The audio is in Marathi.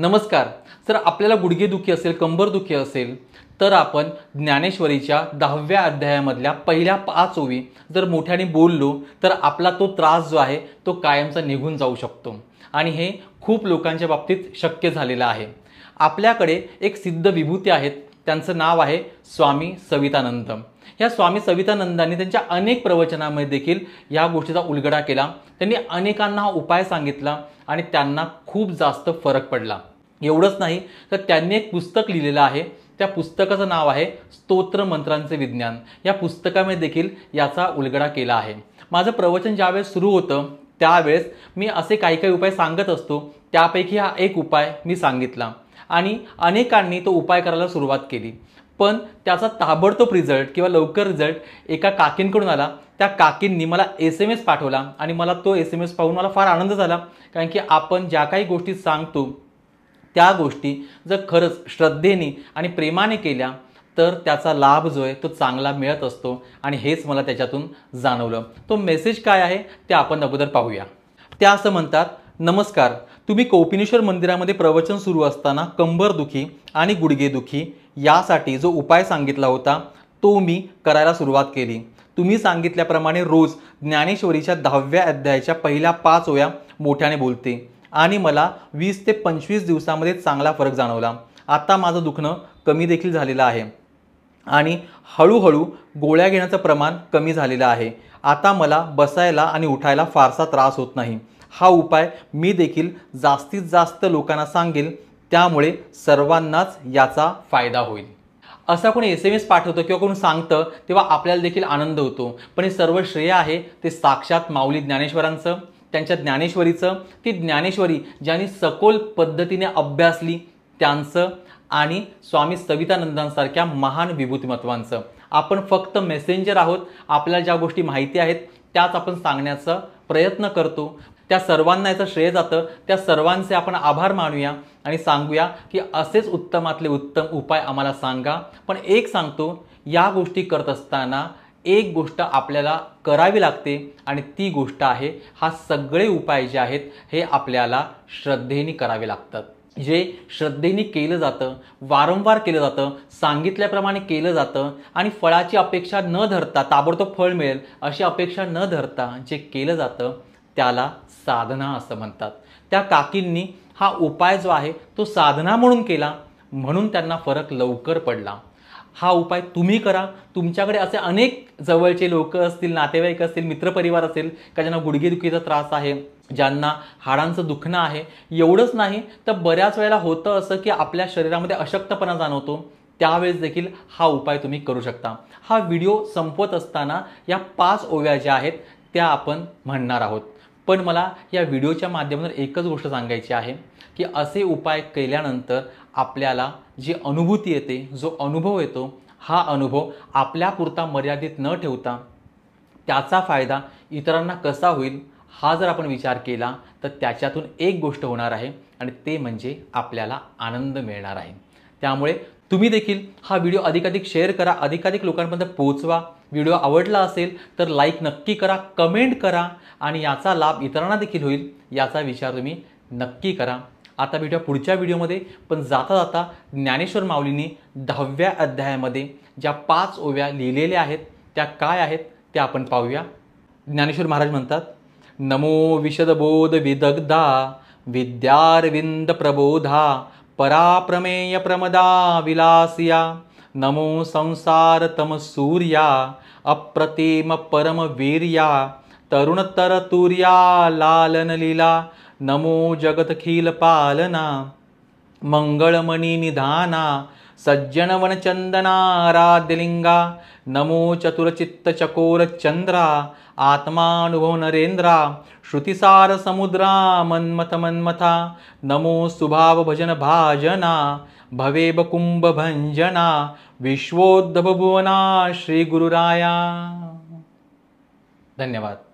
नमस्कार सर आपल्याला गुडघेदुखी असेल कंबर दुखी असेल तर आपण ज्ञानेश्वरीच्या दहाव्या अध्यायामधल्या पहिल्या पाच ओवी जर मोठ्याने बोललो तर आपला तो त्रास जो आहे तो कायमचा निघून जाऊ शकतो आणि हे खूप लोकांच्या बाबतीत शक्य झालेलं आहे आपल्याकडे एक सिद्ध विभूती आहेत त्यांचं नाव आहे स्वामी सवितानंद या स्वामी सवितानंदांनी त्यांच्या अनेक प्रवचनामध्ये देखील या गोष्टीचा उलगडा केला त्यांनी अनेकांना हा उपाय सांगितला आणि त्यांना खूप जास्त फरक पडला एवढंच नाही तर त्यांनी एक पुस्तक लिहिलेलं आहे त्या पुस्तकाचं नाव आहे स्तोत्र मंत्रांचे विज्ञान या पुस्तकामध्ये देखील याचा उलगडा केला आहे माझं प्रवचन ज्यावेळेस सुरू होतं त्यावेळेस मी असे काही काही उपाय सांगत असतो त्यापैकी हा एक उपाय मी सांगितला आणि अनेकांनी तो उपाय करायला सुरुवात केली पण त्याचा ताबडतोब रिझल्ट किंवा लवकर रिझल्ट एका काकींकडून आला त्या काकींनी मला एस एम एस पाठवला आणि मला तो एस एम एस पाहून मला फार आनंद झाला कारण की आपण ज्या काही गोष्टी सांगतो त्या गोष्टी जर खरंच श्रद्धेने आणि प्रेमाने केल्या तर त्याचा लाभ जो आहे तो चांगला मिळत असतो आणि हेच मला त्याच्यातून जाणवलं तो मेसेज काय आहे ते आपण अगोदर पाहूया त्या असं म्हणतात नमस्कार तुम्ही कोपिनेश्वर मंदिरामध्ये प्रवचन सुरू असताना कंबरदुखी आणि गुडघेदुखी यासाठी जो उपाय सांगितला होता तो मी करायला सुरुवात केली तुम्ही सांगितल्याप्रमाणे रोज ज्ञानेश्वरीच्या दहाव्या अध्यायाच्या पहिल्या पाच ओया मोठ्याने बोलते आणि मला वीस ते पंचवीस दिवसामध्ये चांगला फरक जाणवला आता माझं दुखणं कमी देखील झालेलं आहे आणि हळूहळू गोळ्या घेण्याचं प्रमाण कमी झालेलं आहे आता मला बसायला आणि उठायला फारसा त्रास होत नाही हा उपाय मी देखील जास्तीत जास्त लोकांना सांगेल त्यामुळे सर्वांनाच याचा फायदा होईल असा कोणी एस एम एस पाठवतं किंवा कोणी सांगतं तेव्हा आपल्याला देखील आनंद होतो पण हे सर्व श्रेय आहे ते साक्षात माऊली ज्ञानेश्वरांचं त्यांच्या ज्ञानेश्वरीचं ती ज्ञानेश्वरी ज्यांनी सखोल पद्धतीने अभ्यासली त्यांचं आणि स्वामी सवितानंदांसारख्या महान विभूतिमत्वांचं आपण फक्त मेसेंजर आहोत आपल्याला ज्या गोष्टी माहिती आहेत त्याच आपण सांगण्याचा प्रयत्न करतो त्या सर्वांना याचं श्रेय जातं त्या सर्वांचे आपण आभार मानूया आणि सांगूया की असेच उत्तमातले उत्तम उपाय आम्हाला सांगा पण एक सांगतो या गोष्टी करत असताना एक गोष्ट आपल्याला करावी लागते आणि ती गोष्ट आहे हा सगळे उपाय जे आहेत हे आपल्याला श्रद्धेने करावे लागतात जे श्रद्धेने केलं जातं वारंवार केलं जातं सांगितल्याप्रमाणे केलं जातं आणि फळाची अपेक्षा न धरता ताबडतोब फळ मिळेल अशी अपेक्षा न धरता जे केलं जातं त्याला साधना असं म्हणतात त्या काकींनी हा उपाय जो आहे तो साधना म्हणून केला म्हणून त्यांना फरक लवकर पडला हा उपाय तुम्ही करा तुमच्याकडे असे अनेक जवळचे लोक असतील नातेवाईक असतील मित्रपरिवार असेल का ज्यांना गुडघेदुखीचा त्रास आहे ज्यांना हाडांचं दुखणं आहे एवढंच नाही तर बऱ्याच वेळेला होतं असं की आपल्या शरीरामध्ये अशक्तपणा जाणवतो त्यावेळेस देखील हा उपाय तुम्ही करू शकता हा व्हिडिओ संपवत असताना या पाच ओव्या ज्या आहेत त्या आपण म्हणणार आहोत पण मला या व्हिडिओच्या माध्यमातून एकच गोष्ट सांगायची आहे की असे उपाय केल्यानंतर आपल्याला जी अनुभूती येते जो अनुभव येतो हा अनुभव आपल्यापुरता मर्यादित न ठेवता त्याचा फायदा इतरांना कसा होईल हा जर आपण विचार केला तर त्याच्यातून एक गोष्ट होणार आहे आणि ते म्हणजे आपल्याला आनंद मिळणार आहे त्यामुळे तुम्ही देखील हा व्हिडिओ अधिकाधिक शेअर करा अधिकाधिक लोकांपर्यंत पोहोचवा व्हिडिओ आवडला असेल तर लाईक नक्की करा कमेंट करा आणि याचा लाभ इतरांना देखील होईल याचा विचार तुम्ही नक्की करा आता भेटूया पुढच्या व्हिडिओमध्ये पण जाता जाता ज्ञानेश्वर माऊलींनी दहाव्या अध्यायामध्ये ज्या पाच ओव्या लिहिलेल्या आहेत त्या काय आहेत त्या आपण पाहूया ज्ञानेश्वर महाराज म्हणतात नमो विशदबोध विदग्धा विद्यारविंद प्रबोधा पराप्रमेयप्रमदा विलासिया नमो संसारतम सूर्या परम संसारतमसूर्या अप्रतिमपरमवीर्या लालनलीला नमो जगतखिलपालना मङ्गलमणिनिधाना सज्जनवनचन्दनाराध्यलिङ्गा नमो चतुरचित्तचकोरचन्द्रा आत्मानुभव नरेन्द्रा मन्मथ मन्मथा नमो भाजना विश्वोद्धव भुवना श्री गुरुराया, धन्यवाद